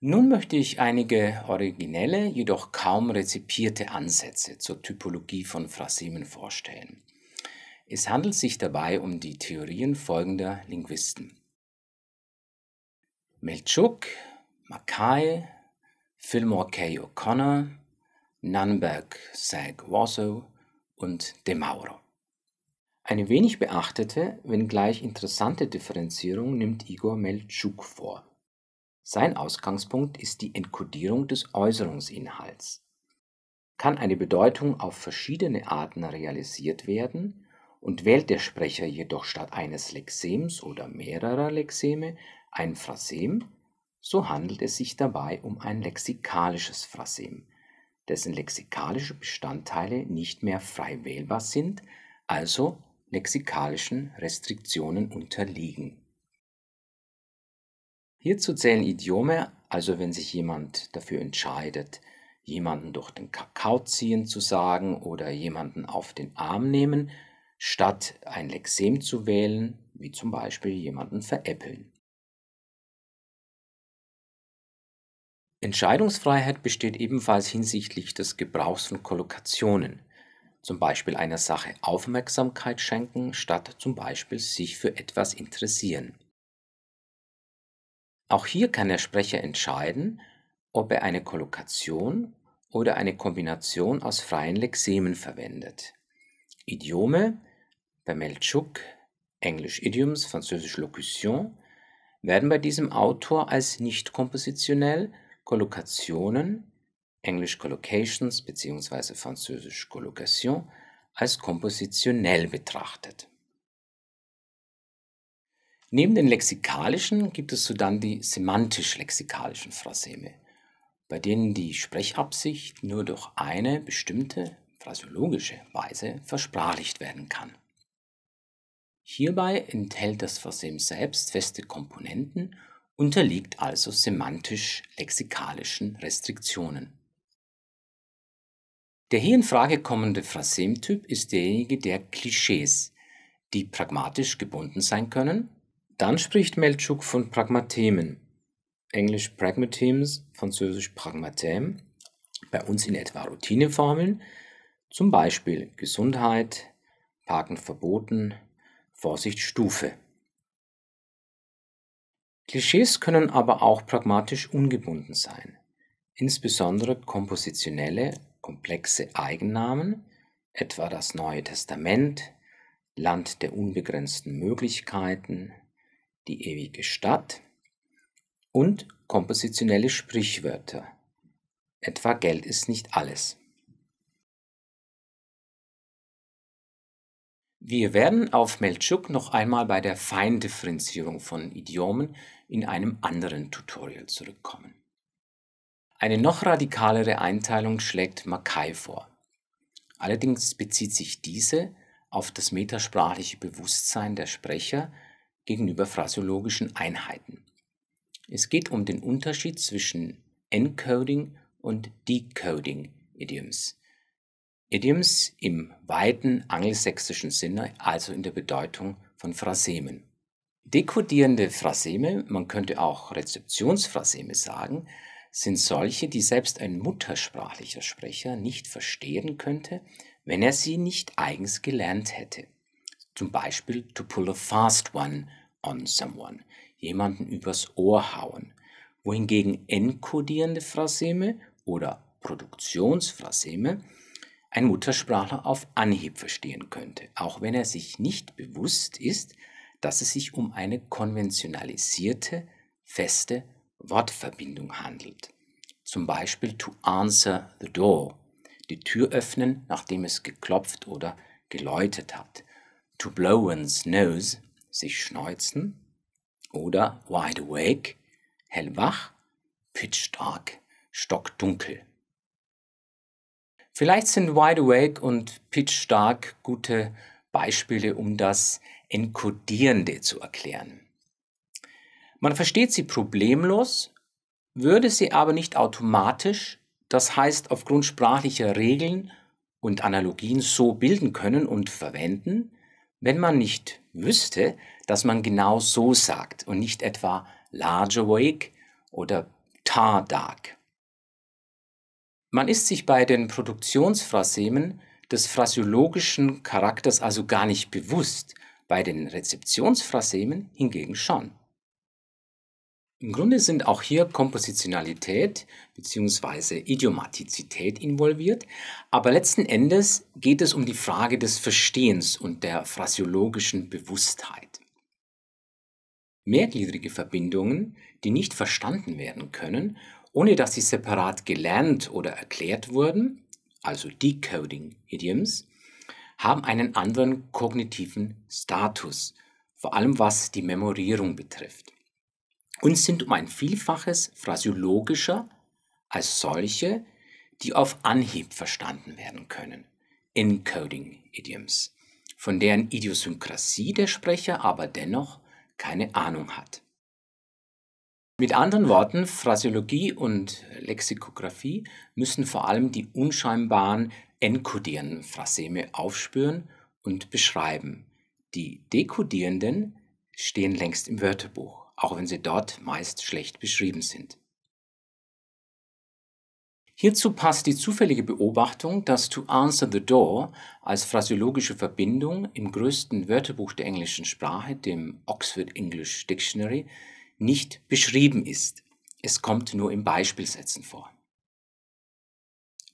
Nun möchte ich einige originelle, jedoch kaum rezipierte Ansätze zur Typologie von Phrasemen vorstellen. Es handelt sich dabei um die Theorien folgender Linguisten. Melchuk, Mackay, Fillmore K. O'Connor, Nunberg, Sag Warsaw und De Mauro. Eine wenig beachtete, wenngleich interessante Differenzierung nimmt Igor Melchuk vor. Sein Ausgangspunkt ist die Enkodierung des Äußerungsinhalts. Kann eine Bedeutung auf verschiedene Arten realisiert werden und wählt der Sprecher jedoch statt eines Lexems oder mehrerer Lexeme ein Phrasem, so handelt es sich dabei um ein lexikalisches Phrasem, dessen lexikalische Bestandteile nicht mehr frei wählbar sind, also lexikalischen Restriktionen unterliegen Hierzu zählen Idiome, also wenn sich jemand dafür entscheidet, jemanden durch den Kakao ziehen zu sagen oder jemanden auf den Arm nehmen, statt ein Lexem zu wählen, wie zum Beispiel jemanden veräppeln. Entscheidungsfreiheit besteht ebenfalls hinsichtlich des Gebrauchs von Kollokationen, zum Beispiel einer Sache Aufmerksamkeit schenken, statt zum Beispiel sich für etwas interessieren. Auch hier kann der Sprecher entscheiden, ob er eine Kollokation oder eine Kombination aus freien Lexemen verwendet. Idiome bei Melchuk, Englisch Idioms, Französisch Locution, werden bei diesem Autor als nicht kompositionell Kollokationen, Englisch Collocations bzw. Französisch Collocation, als kompositionell betrachtet Neben den lexikalischen gibt es sodann die semantisch-lexikalischen Phraseme, bei denen die Sprechabsicht nur durch eine bestimmte phraseologische Weise versprachlicht werden kann. Hierbei enthält das Phasem selbst feste Komponenten, unterliegt also semantisch-lexikalischen Restriktionen. Der hier in Frage kommende Phrasem-Typ ist derjenige der Klischees, die pragmatisch gebunden sein können dann spricht Melchuk von Pragmatemen. Englisch Pragmatemes, Französisch Pragmatem. Bei uns in etwa Routineformeln, zum Beispiel Gesundheit, Parken verboten, Vorsichtsstufe. Klischees können aber auch pragmatisch ungebunden sein, insbesondere kompositionelle, komplexe Eigennamen, etwa das Neue Testament, Land der unbegrenzten Möglichkeiten, die ewige Stadt und kompositionelle Sprichwörter, etwa Geld ist nicht alles. Wir werden auf Melchuk noch einmal bei der Feindifferenzierung von Idiomen in einem anderen Tutorial zurückkommen. Eine noch radikalere Einteilung schlägt Mackay vor. Allerdings bezieht sich diese auf das metasprachliche Bewusstsein der Sprecher gegenüber phrasiologischen Einheiten. Es geht um den Unterschied zwischen Encoding und Decoding Idioms. Idioms im weiten angelsächsischen Sinne, also in der Bedeutung von Phrasemen. Dekodierende Phraseme, man könnte auch Rezeptionsphraseme sagen, sind solche, die selbst ein muttersprachlicher Sprecher nicht verstehen könnte, wenn er sie nicht eigens gelernt hätte. Zum Beispiel to pull a fast one on someone, jemanden übers Ohr hauen, wohingegen enkodierende Phraseme oder Produktionsphraseme ein Muttersprachler auf Anhieb verstehen könnte, auch wenn er sich nicht bewusst ist, dass es sich um eine konventionalisierte, feste Wortverbindung handelt. Zum Beispiel to answer the door, die Tür öffnen, nachdem es geklopft oder geläutet hat. To blow one's nose, sich schneuzen oder wide awake, hellwach, pitchstark, stockdunkel. Vielleicht sind wide awake und pitchstark gute Beispiele, um das Enkodierende zu erklären. Man versteht sie problemlos, würde sie aber nicht automatisch, das heißt aufgrund sprachlicher Regeln und Analogien so bilden können und verwenden, wenn man nicht wüsste, dass man genau so sagt und nicht etwa large awake oder tar dark. Man ist sich bei den Produktionsphrasmen des phrasiologischen Charakters also gar nicht bewusst, bei den Rezeptionsphrasmen hingegen schon. Im Grunde sind auch hier Kompositionalität bzw. Idiomatizität involviert, aber letzten Endes geht es um die Frage des Verstehens und der phrasiologischen Bewusstheit. Mehrgliedrige Verbindungen, die nicht verstanden werden können, ohne dass sie separat gelernt oder erklärt wurden, also Decoding Idioms, haben einen anderen kognitiven Status, vor allem was die Memorierung betrifft und sind um ein Vielfaches phrasiologischer als solche, die auf Anhieb verstanden werden können. Encoding-Idioms, von deren Idiosynkrasie der Sprecher aber dennoch keine Ahnung hat. Mit anderen Worten, Phrasiologie und Lexikographie müssen vor allem die unscheinbaren, enkodierenden Phraseme aufspüren und beschreiben. Die dekodierenden stehen längst im Wörterbuch auch wenn sie dort meist schlecht beschrieben sind. Hierzu passt die zufällige Beobachtung, dass to answer the door als phrasiologische Verbindung im größten Wörterbuch der englischen Sprache, dem Oxford English Dictionary, nicht beschrieben ist. Es kommt nur in Beispielsätzen vor.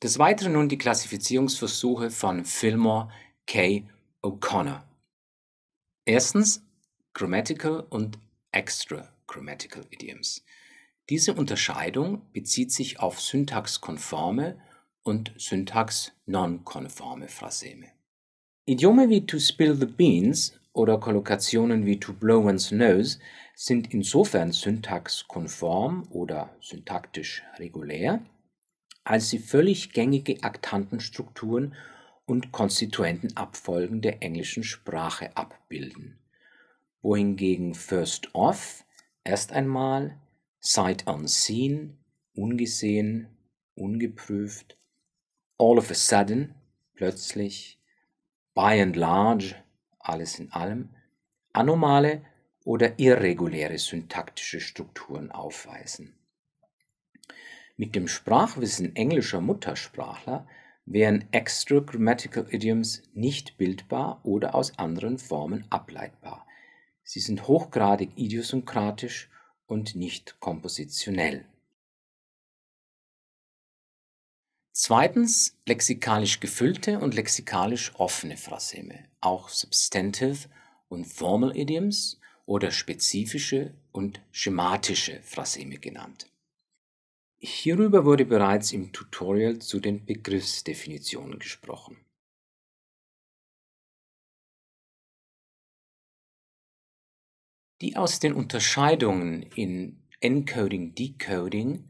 Des Weiteren nun die Klassifizierungsversuche von Fillmore K. O'Connor. Erstens Grammatical und extra grammatical idioms. Diese Unterscheidung bezieht sich auf syntaxkonforme und syntaxnonkonforme Phraseme. Idiome wie to spill the beans oder Kollokationen wie to blow one's nose sind insofern syntaxkonform oder syntaktisch regulär, als sie völlig gängige Aktantenstrukturen und konstituenten Abfolgen der englischen Sprache abbilden wohingegen First Off erst einmal, Sight Unseen, ungesehen, ungeprüft, All of a sudden, plötzlich, By and large, alles in allem, anomale oder irreguläre syntaktische Strukturen aufweisen. Mit dem Sprachwissen englischer Muttersprachler wären extra grammatical idioms nicht bildbar oder aus anderen Formen ableitbar. Sie sind hochgradig idiosynkratisch und nicht kompositionell. Zweitens lexikalisch gefüllte und lexikalisch offene Phraseme, auch Substantive und Formal Idioms oder spezifische und schematische Phraseme genannt. Hierüber wurde bereits im Tutorial zu den Begriffsdefinitionen gesprochen. die aus den Unterscheidungen in Encoding, Decoding,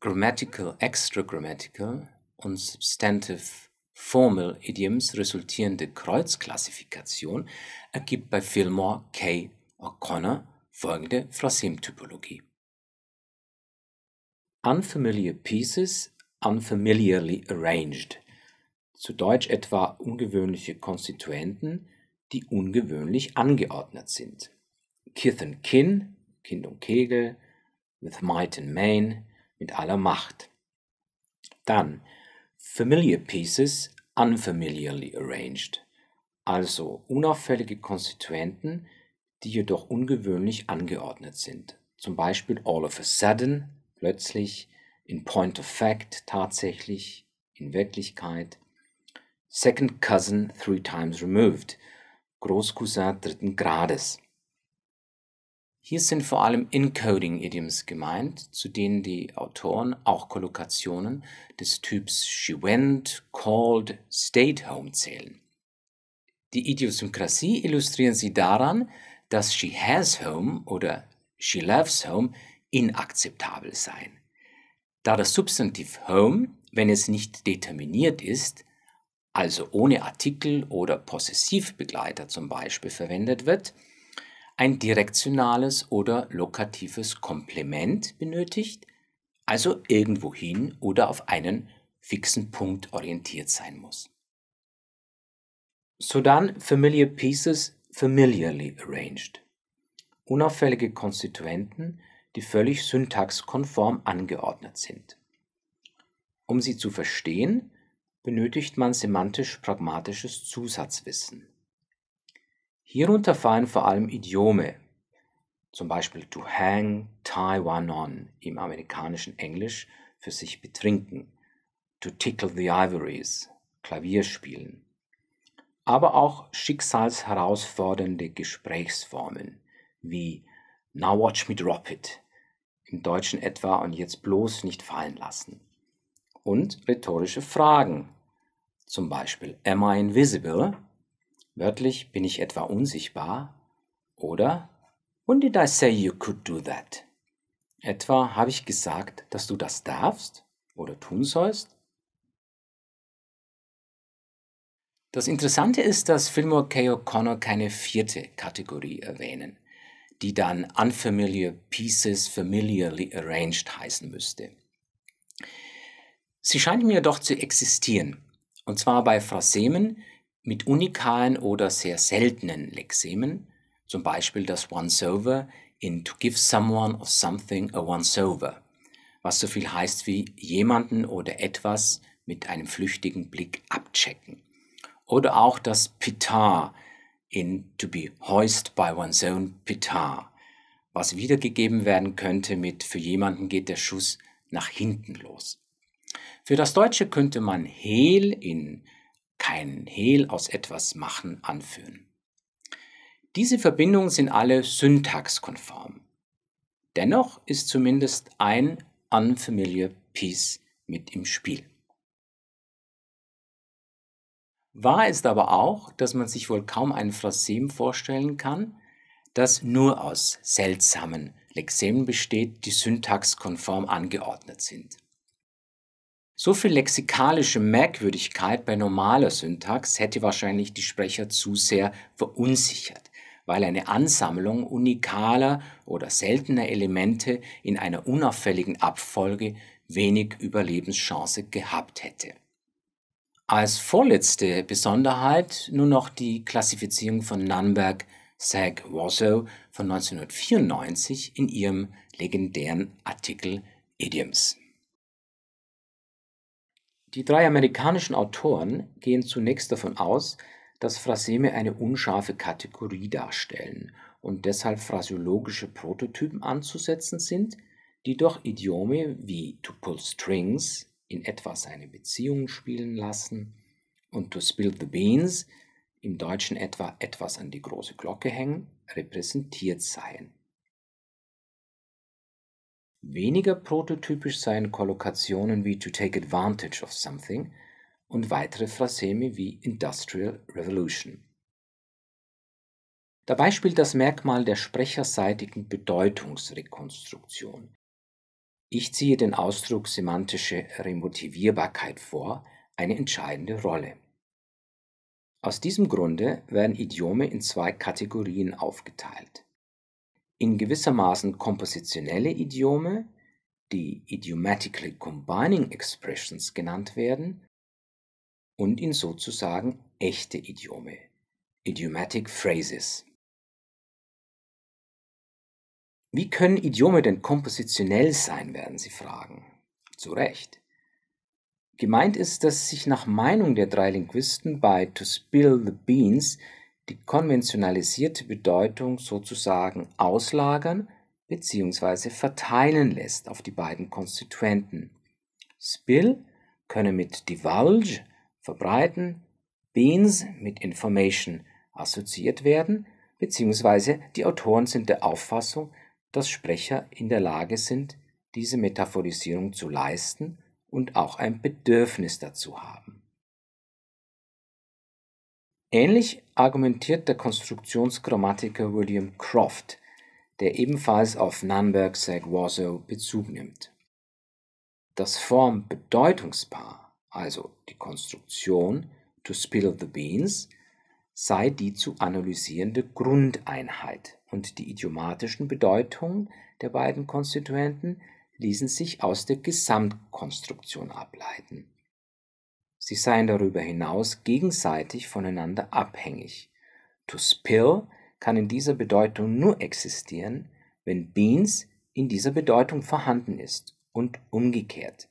Grammatical, Extra Grammatical und Substantive Formal Idioms resultierende Kreuzklassifikation ergibt bei Fillmore K. O'Connor folgende Phrasemtypologie. Unfamiliar Pieces unfamiliarly arranged, zu Deutsch etwa ungewöhnliche Konstituenten, die ungewöhnlich angeordnet sind. Kith and Kin, Kind und Kegel, with might and main, mit aller Macht. Dann familiar pieces unfamiliarly arranged, also unauffällige Konstituenten, die jedoch ungewöhnlich angeordnet sind. Zum Beispiel all of a sudden, plötzlich, in point of fact, tatsächlich, in Wirklichkeit, second cousin three times removed, Großcousin dritten Grades. Hier sind vor allem Encoding-Idioms gemeint, zu denen die Autoren auch Kollokationen des Typs she went, called, stayed home zählen. Die Idiosynkrasie illustrieren sie daran, dass she has home oder she loves home inakzeptabel seien. Da das Substantiv home, wenn es nicht determiniert ist, also ohne Artikel oder Possessivbegleiter zum Beispiel verwendet wird, ein direktionales oder lokatives Komplement benötigt, also irgendwohin oder auf einen fixen Punkt orientiert sein muss. Sodann familiar pieces familiarly arranged. Unauffällige Konstituenten, die völlig syntaxkonform angeordnet sind. Um sie zu verstehen, benötigt man semantisch-pragmatisches Zusatzwissen. Hierunter fallen vor allem Idiome, zum Beispiel to hang Taiwan on im amerikanischen Englisch für sich betrinken, to tickle the ivories, Klavier spielen, aber auch schicksalsherausfordernde Gesprächsformen wie Now watch me drop it, im Deutschen etwa und jetzt bloß nicht fallen lassen. Und rhetorische Fragen, zum Beispiel Am I invisible? Wörtlich bin ich etwa unsichtbar oder When did I say you could do that? Etwa habe ich gesagt, dass du das darfst oder tun sollst? Das Interessante ist, dass Fillmore K. O'Connor keine vierte Kategorie erwähnen, die dann Unfamiliar Pieces Familiarly Arranged heißen müsste. Sie scheint mir doch zu existieren, und zwar bei Phrasemen, mit unikalen oder sehr seltenen Lexemen, zum Beispiel das Once-Over in To Give Someone or Something a Once-Over, was so viel heißt wie jemanden oder etwas mit einem flüchtigen Blick abchecken. Oder auch das Pitar in To Be Hoist by One's Own Pitar, was wiedergegeben werden könnte mit Für jemanden geht der Schuss nach hinten los. Für das Deutsche könnte man Hehl in kein Hehl aus etwas machen anführen. Diese Verbindungen sind alle syntaxkonform. Dennoch ist zumindest ein unfamiliar piece mit im Spiel. Wahr ist aber auch, dass man sich wohl kaum ein Phrasem vorstellen kann, das nur aus seltsamen Lexemen besteht, die syntaxkonform angeordnet sind. So viel lexikalische Merkwürdigkeit bei normaler Syntax hätte wahrscheinlich die Sprecher zu sehr verunsichert, weil eine Ansammlung unikaler oder seltener Elemente in einer unauffälligen Abfolge wenig Überlebenschance gehabt hätte. Als vorletzte Besonderheit nur noch die Klassifizierung von Nunberg Zach Warsow von 1994 in ihrem legendären Artikel Idioms. Die drei amerikanischen Autoren gehen zunächst davon aus, dass Phraseme eine unscharfe Kategorie darstellen und deshalb phraseologische Prototypen anzusetzen sind, die doch Idiome wie to pull strings in etwa seine Beziehungen spielen lassen und to spill the beans im Deutschen etwa etwas an die große Glocke hängen, repräsentiert seien Weniger prototypisch seien Kollokationen wie to take advantage of something und weitere Phraseme wie Industrial Revolution. Dabei spielt das Merkmal der sprecherseitigen Bedeutungsrekonstruktion. Ich ziehe den Ausdruck semantische Remotivierbarkeit vor, eine entscheidende Rolle. Aus diesem Grunde werden Idiome in zwei Kategorien aufgeteilt in gewissermaßen kompositionelle Idiome, die idiomatically combining expressions genannt werden, und in sozusagen echte Idiome, idiomatic phrases. Wie können Idiome denn kompositionell sein, werden Sie fragen. Zu Recht. Gemeint ist, dass sich nach Meinung der drei Linguisten bei To Spill the Beans die konventionalisierte Bedeutung sozusagen auslagern bzw. verteilen lässt auf die beiden Konstituenten. Spill könne mit divulge verbreiten, beans mit information assoziiert werden, beziehungsweise die Autoren sind der Auffassung, dass Sprecher in der Lage sind, diese Metaphorisierung zu leisten und auch ein Bedürfnis dazu haben. Ähnlich argumentiert der Konstruktionsgrammatiker William Croft, der ebenfalls auf Nunberg Sag warsow Bezug nimmt. Das Form-Bedeutungspaar, also die Konstruktion to spill the beans, sei die zu analysierende Grundeinheit und die idiomatischen Bedeutungen der beiden Konstituenten ließen sich aus der Gesamtkonstruktion ableiten Sie seien darüber hinaus gegenseitig voneinander abhängig. To spill kann in dieser Bedeutung nur existieren, wenn beans in dieser Bedeutung vorhanden ist und umgekehrt.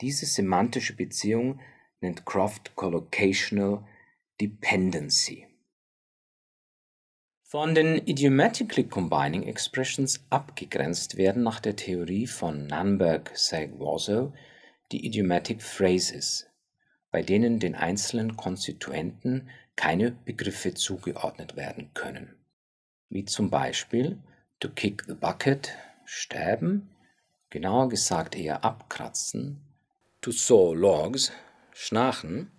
Diese semantische Beziehung nennt Croft Collocational Dependency. Von den idiomatically combining expressions abgegrenzt werden nach der Theorie von Nunberg sag wasow die idiomatic phrases, bei denen den einzelnen Konstituenten keine Begriffe zugeordnet werden können, wie zum Beispiel to kick the bucket, sterben, genauer gesagt eher abkratzen, to saw logs, schnarchen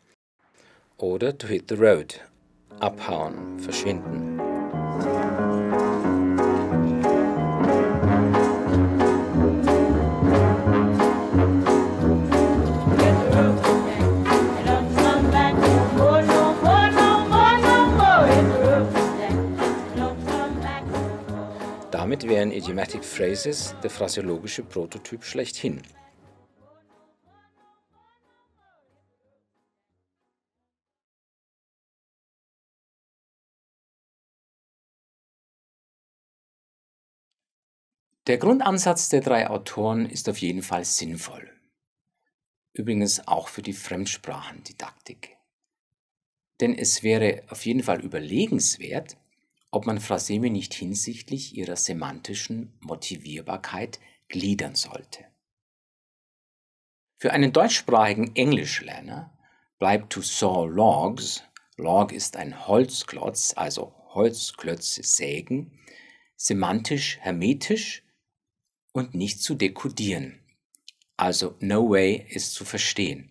oder to hit the road, abhauen, verschwinden. Damit wären Idiomatic Phrases der phraseologische Prototyp schlechthin. Der Grundansatz der drei Autoren ist auf jeden Fall sinnvoll. Übrigens auch für die Fremdsprachendidaktik. Denn es wäre auf jeden Fall überlegenswert, ob man Phraseme nicht hinsichtlich ihrer semantischen Motivierbarkeit gliedern sollte. Für einen deutschsprachigen Englischlerner bleibt to saw logs, log ist ein Holzklotz, also Holzklötze sägen, semantisch hermetisch und nicht zu dekodieren. Also no way ist zu verstehen.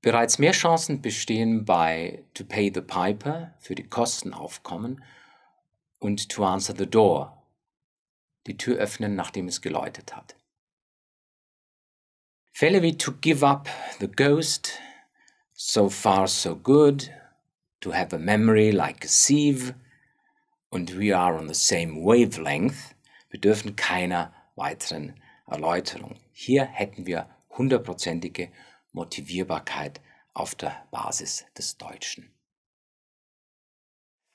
Bereits mehr Chancen bestehen bei To Pay the Piper für die Kostenaufkommen und To Answer the Door, die Tür öffnen, nachdem es geläutet hat. Fälle wie To Give Up the Ghost, So Far So Good, To Have a Memory Like a Sieve und We Are on the Same Wavelength bedürfen keiner weiteren Erläuterung. Hier hätten wir hundertprozentige Motivierbarkeit auf der Basis des Deutschen.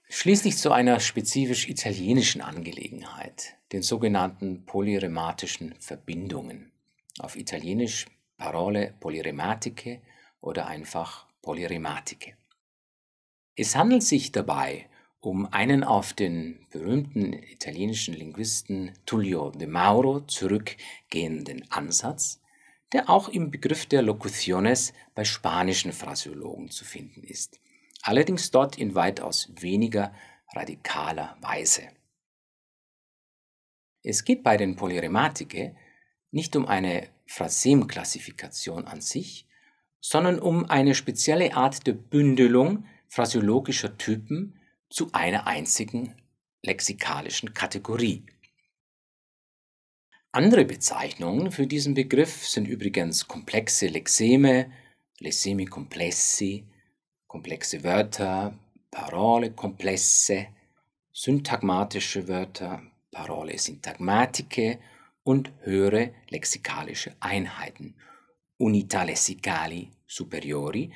Schließlich zu einer spezifisch italienischen Angelegenheit, den sogenannten polyrematischen Verbindungen. Auf Italienisch Parole polyrematiche oder einfach polyrematike. Es handelt sich dabei um einen auf den berühmten italienischen Linguisten Tullio de Mauro zurückgehenden Ansatz, der auch im Begriff der Locuciones bei spanischen Phraseologen zu finden ist, allerdings dort in weitaus weniger radikaler Weise. Es geht bei den Polyrematike nicht um eine phrasem an sich, sondern um eine spezielle Art der Bündelung phraseologischer Typen zu einer einzigen lexikalischen Kategorie. Andere Bezeichnungen für diesen Begriff sind übrigens komplexe Lexeme, Lexemi complessi, komplexe Wörter, Parole complesse, syntagmatische Wörter, Parole syntagmatiche und höhere lexikalische Einheiten, unita lessicali superiori,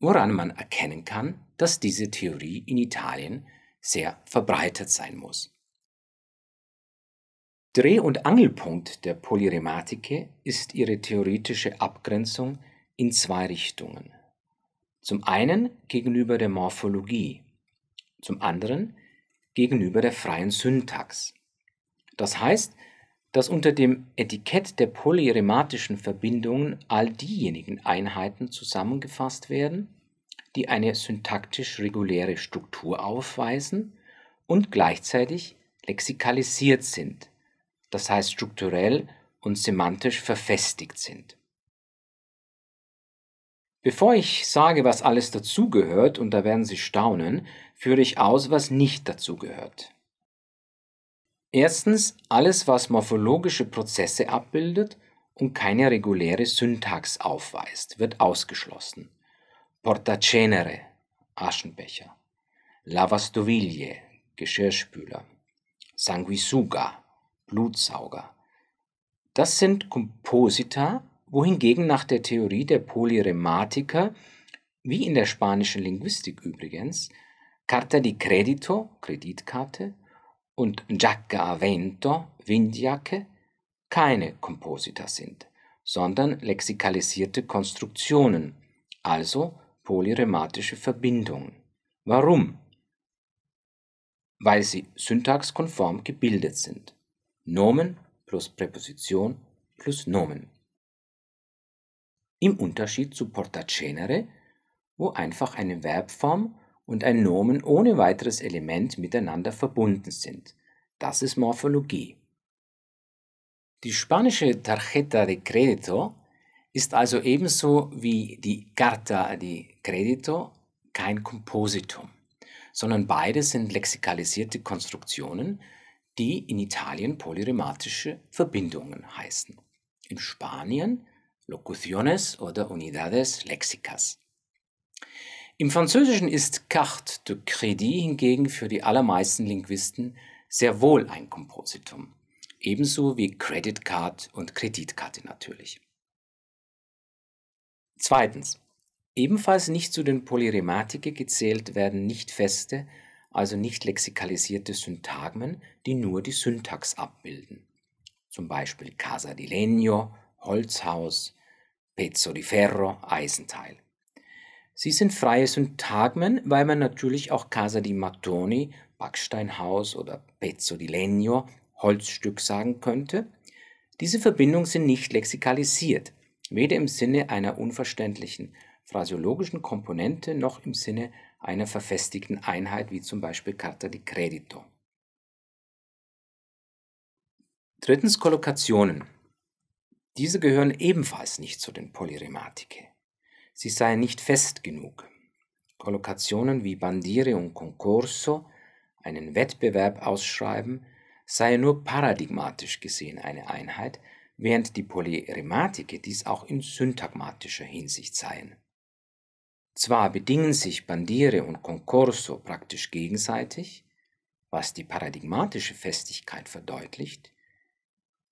woran man erkennen kann, dass diese Theorie in Italien sehr verbreitet sein muss. Dreh- und Angelpunkt der Polyrematike ist ihre theoretische Abgrenzung in zwei Richtungen. Zum einen gegenüber der Morphologie, zum anderen gegenüber der freien Syntax. Das heißt, dass unter dem Etikett der polyrematischen Verbindungen all diejenigen Einheiten zusammengefasst werden, die eine syntaktisch reguläre Struktur aufweisen und gleichzeitig lexikalisiert sind das heißt strukturell und semantisch verfestigt sind. Bevor ich sage, was alles dazugehört, und da werden Sie staunen, führe ich aus, was nicht dazugehört. Erstens alles, was morphologische Prozesse abbildet und keine reguläre Syntax aufweist, wird ausgeschlossen. Portacenere, Aschenbecher. Lavastoviglie, Geschirrspüler. Sanguisuga, Blutsauger. Das sind Komposita, wohingegen nach der Theorie der Polyrematiker, wie in der spanischen Linguistik übrigens, Carta di Credito, Kreditkarte, und Giacca a Vento, Windjacke, keine Komposita sind, sondern lexikalisierte Konstruktionen, also polyrematische Verbindungen. Warum? Weil sie syntaxkonform gebildet sind. Nomen plus Präposition plus Nomen. Im Unterschied zu Portacenere, wo einfach eine Verbform und ein Nomen ohne weiteres Element miteinander verbunden sind. Das ist Morphologie. Die spanische Tarjeta de Credito ist also ebenso wie die Carta de Credito kein Kompositum, sondern beide sind lexikalisierte Konstruktionen, die in Italien polyrhematische Verbindungen heißen. In Spanien Locuciones oder Unidades Lexicas. Im Französischen ist Carte de Crédit hingegen für die allermeisten Linguisten sehr wohl ein Kompositum, ebenso wie Credit Card und Kreditkarte natürlich. Zweitens. Ebenfalls nicht zu den Polyrhematiker gezählt werden nicht feste also nicht lexikalisierte Syntagmen, die nur die Syntax abbilden. Zum Beispiel Casa di Legno, Holzhaus, Pezzo di Ferro, Eisenteil. Sie sind freie Syntagmen, weil man natürlich auch Casa di Mattoni, Backsteinhaus oder Pezzo di Legno, Holzstück sagen könnte. Diese Verbindungen sind nicht lexikalisiert, weder im Sinne einer unverständlichen phrasiologischen Komponente noch im Sinne einer verfestigten Einheit wie zum Beispiel Carta di Credito. Drittens Kollokationen. Diese gehören ebenfalls nicht zu den Polyrematike. Sie seien nicht fest genug. Kollokationen wie Bandire und Concorso, einen Wettbewerb ausschreiben, seien nur paradigmatisch gesehen eine Einheit, während die Polyrematike dies auch in syntagmatischer Hinsicht seien. Zwar bedingen sich Bandiere und Concorso praktisch gegenseitig, was die paradigmatische Festigkeit verdeutlicht,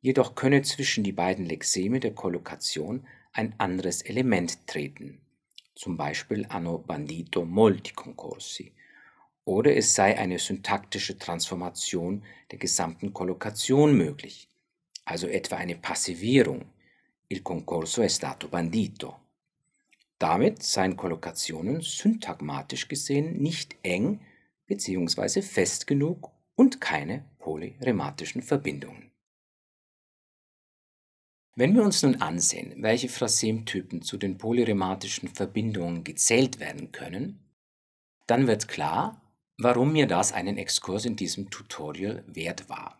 jedoch könne zwischen die beiden Lexeme der Kollokation ein anderes Element treten, zum Beispiel anno bandito molti concorsi, oder es sei eine syntaktische Transformation der gesamten Kollokation möglich, also etwa eine Passivierung, il concorso è stato bandito. Damit seien Kollokationen syntagmatisch gesehen nicht eng bzw. fest genug und keine polyrematischen Verbindungen. Wenn wir uns nun ansehen, welche Phrasemtypen zu den polyrematischen Verbindungen gezählt werden können, dann wird klar, warum mir das einen Exkurs in diesem Tutorial wert war.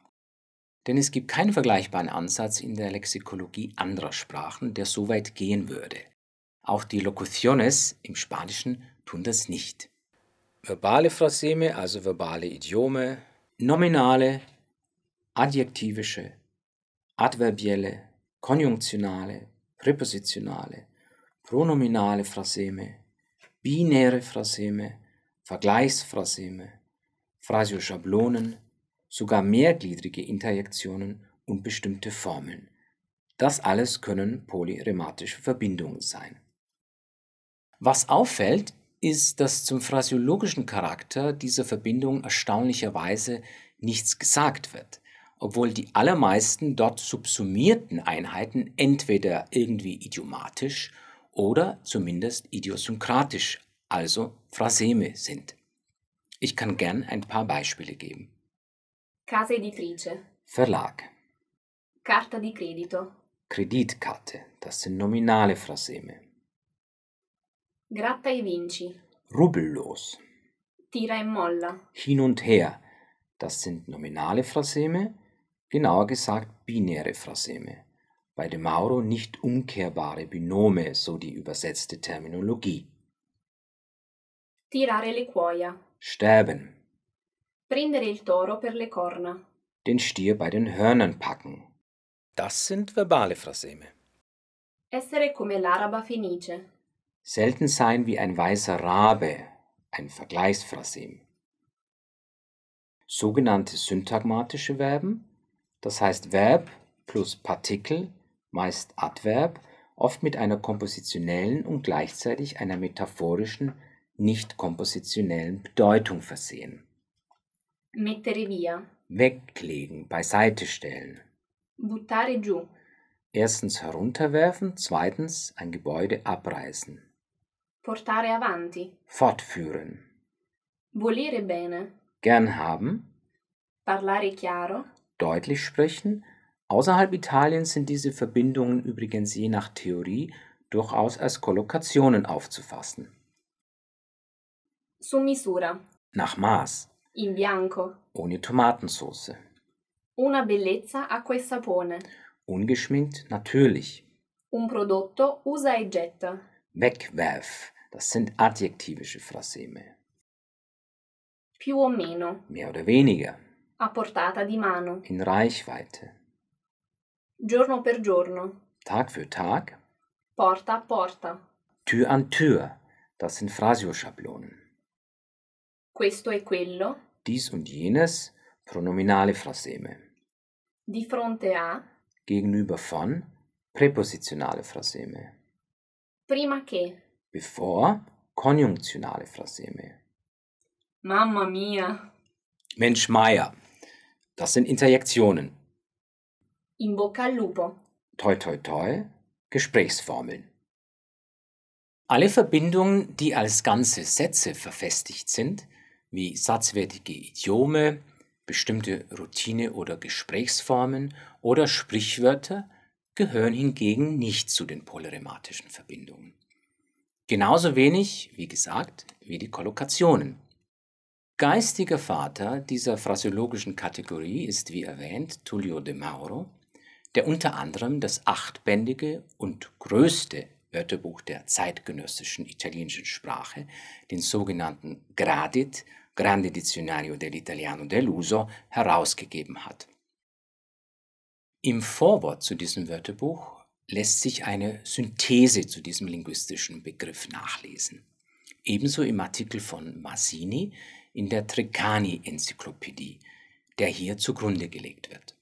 Denn es gibt keinen vergleichbaren Ansatz in der Lexikologie anderer Sprachen, der so weit gehen würde. Auch die Locuciones im Spanischen tun das nicht. Verbale Phraseme, also verbale Idiome, nominale, adjektivische, adverbielle, konjunktionale, präpositionale, pronominale Phraseme, binäre Phraseme, Vergleichsphraseme, Phrasio-Schablonen, sogar mehrgliedrige Interjektionen und bestimmte Formeln. Das alles können polyrematische Verbindungen sein. Was auffällt, ist, dass zum phrasiologischen Charakter dieser Verbindung erstaunlicherweise nichts gesagt wird, obwohl die allermeisten dort subsumierten Einheiten entweder irgendwie idiomatisch oder zumindest idiosynkratisch, also Phraseme sind. Ich kann gern ein paar Beispiele geben. Casa editrice. Verlag. Carta di credito. Kreditkarte, das sind nominale Phraseme. Gratta e Vinci. Rubbellos. Tira e Molla. Hin und her. Das sind nominale Phraseme, genauer gesagt binäre Phraseme. Bei De Mauro nicht umkehrbare Binome, so die übersetzte Terminologie. Tirare le cuoia. Sterben. Prendere il toro per le corna. Den Stier bei den Hörnern packen. Das sind verbale Phraseme. Essere come l'araba fenice. Selten sein wie ein weißer Rabe, ein Vergleichsphrasem. Sogenannte syntagmatische Verben, das heißt Verb plus Partikel, meist Adverb, oft mit einer kompositionellen und gleichzeitig einer metaphorischen, nicht kompositionellen Bedeutung versehen. Mettere via. Weglegen, beiseite stellen. Buttare giù. Erstens herunterwerfen, zweitens ein Gebäude abreißen. Portare avanti. Fortführen. Volere bene. Gern haben. Parlare chiaro. Deutlich sprechen. Außerhalb Italiens sind diese Verbindungen übrigens je nach Theorie durchaus als Kollokationen aufzufassen. Su misura. Nach Maß. In bianco. Ohne Tomatensauce. Una bellezza a quel sapone. Ungeschminkt, natürlich. Un prodotto usa e getta. Wegwerf. Das sind adjektivische Phraseme. Più o meno. Mehr oder weniger. A portata di mano. In Reichweite. Giorno per giorno. Tag für Tag. Porta a porta. Tür an Tür. Das sind Phrasioschablonen. Questo e quello. Dies und jenes. Pronominale Phraseme. Di fronte a. Gegenüber von. Präpositionale Phraseme. Prima che. Bevor konjunktionale Phraseme. Mamma mia. Mensch Meier. Das sind Interjektionen. In bocca al lupo. Toi toi toi. Gesprächsformeln. Alle Verbindungen, die als ganze Sätze verfestigt sind, wie satzwertige Idiome, bestimmte Routine- oder Gesprächsformen oder Sprichwörter, gehören hingegen nicht zu den polyrematischen Verbindungen. Genauso wenig, wie gesagt, wie die Kollokationen. Geistiger Vater dieser phrasiologischen Kategorie ist, wie erwähnt, Tullio de Mauro, der unter anderem das achtbändige und größte Wörterbuch der zeitgenössischen italienischen Sprache, den sogenannten Gradit, Grande Dizionario dell'Italiano dell'Uso, herausgegeben hat. Im Vorwort zu diesem Wörterbuch lässt sich eine Synthese zu diesem linguistischen Begriff nachlesen. Ebenso im Artikel von Massini in der trecani enzyklopädie der hier zugrunde gelegt wird.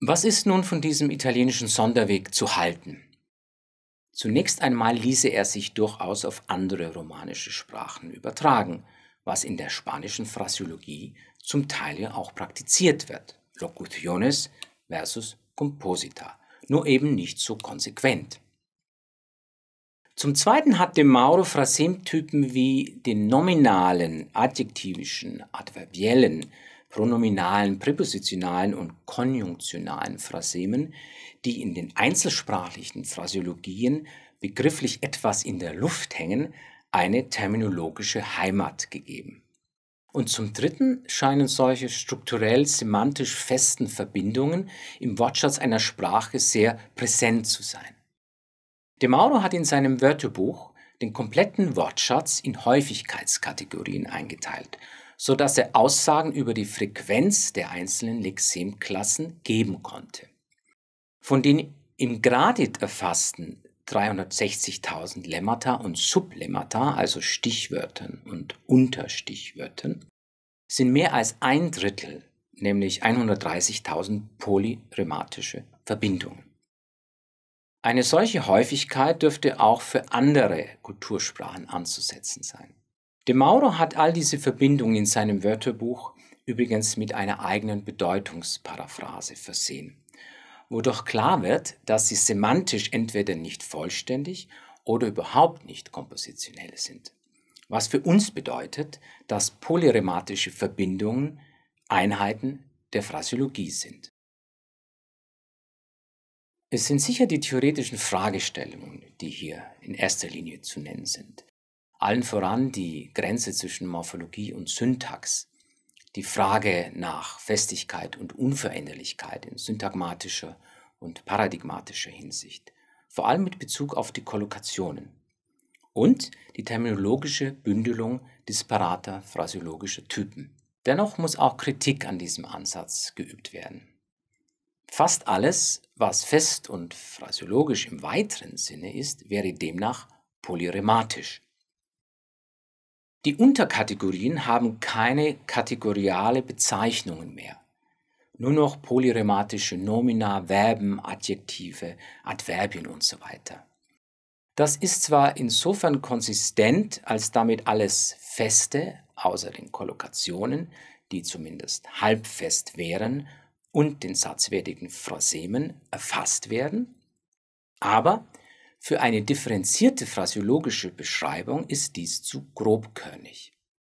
Was ist nun von diesem italienischen Sonderweg zu halten? Zunächst einmal ließe er sich durchaus auf andere romanische Sprachen übertragen – was in der spanischen Phrasiologie zum Teil ja auch praktiziert wird. Locutiones versus Composita, nur eben nicht so konsequent. Zum Zweiten hat De Mauro Phrasemtypen wie den nominalen, adjektivischen, adverbiellen, pronominalen, präpositionalen und konjunktionalen Phrasemen, die in den einzelsprachlichen Phrasiologien begrifflich etwas in der Luft hängen, eine terminologische Heimat gegeben. Und zum Dritten scheinen solche strukturell semantisch festen Verbindungen im Wortschatz einer Sprache sehr präsent zu sein. De Mauro hat in seinem Wörterbuch den kompletten Wortschatz in Häufigkeitskategorien eingeteilt, sodass er Aussagen über die Frequenz der einzelnen Lexemklassen geben konnte. Von den im Gradit erfassten 360.000 Lemmata und Sublemmata, also Stichwörtern und Unterstichwörtern, sind mehr als ein Drittel, nämlich 130.000 polyrhematische Verbindungen. Eine solche Häufigkeit dürfte auch für andere Kultursprachen anzusetzen sein. De Mauro hat all diese Verbindungen in seinem Wörterbuch übrigens mit einer eigenen Bedeutungsparaphrase versehen wodurch klar wird, dass sie semantisch entweder nicht vollständig oder überhaupt nicht kompositionell sind. Was für uns bedeutet, dass polyrematische Verbindungen Einheiten der Phrasiologie sind. Es sind sicher die theoretischen Fragestellungen, die hier in erster Linie zu nennen sind. Allen voran die Grenze zwischen Morphologie und Syntax die Frage nach Festigkeit und Unveränderlichkeit in syntagmatischer und paradigmatischer Hinsicht, vor allem mit Bezug auf die Kollokationen und die terminologische Bündelung disparater phrasiologischer Typen. Dennoch muss auch Kritik an diesem Ansatz geübt werden. Fast alles, was fest und phrasiologisch im weiteren Sinne ist, wäre demnach polyrematisch, die Unterkategorien haben keine kategoriale Bezeichnungen mehr. Nur noch polyrematische Nomina, Verben, Adjektive, Adverbien und so weiter. Das ist zwar insofern konsistent, als damit alles Feste, außer den Kollokationen, die zumindest halbfest wären, und den satzwertigen Phrasemen erfasst werden, aber für eine differenzierte phrasiologische Beschreibung ist dies zu grobkörnig.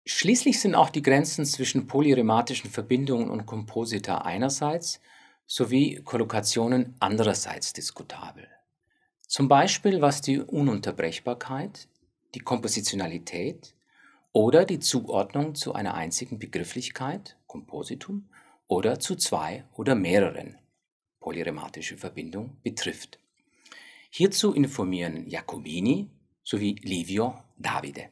Schließlich sind auch die Grenzen zwischen polyrematischen Verbindungen und Komposita einerseits sowie Kollokationen andererseits diskutabel. Zum Beispiel was die Ununterbrechbarkeit, die Kompositionalität oder die Zuordnung zu einer einzigen Begrifflichkeit, Kompositum, oder zu zwei oder mehreren, polyrematische Verbindung, betrifft. Hierzu informieren Jacobini sowie Livio Davide.